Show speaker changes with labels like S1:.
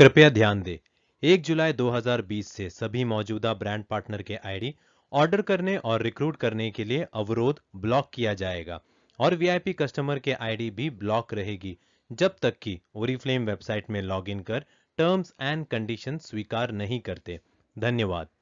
S1: कृपया ध्यान दें एक जुलाई 2020 से सभी मौजूदा ब्रांड पार्टनर के आईडी ऑर्डर करने और रिक्रूट करने के लिए अवरोध ब्लॉक किया जाएगा और वीआईपी कस्टमर के आईडी भी ब्लॉक रहेगी जब तक कि ओरिफ्लेम वेबसाइट में लॉगिन कर टर्म्स एंड कंडीशन स्वीकार नहीं करते धन्यवाद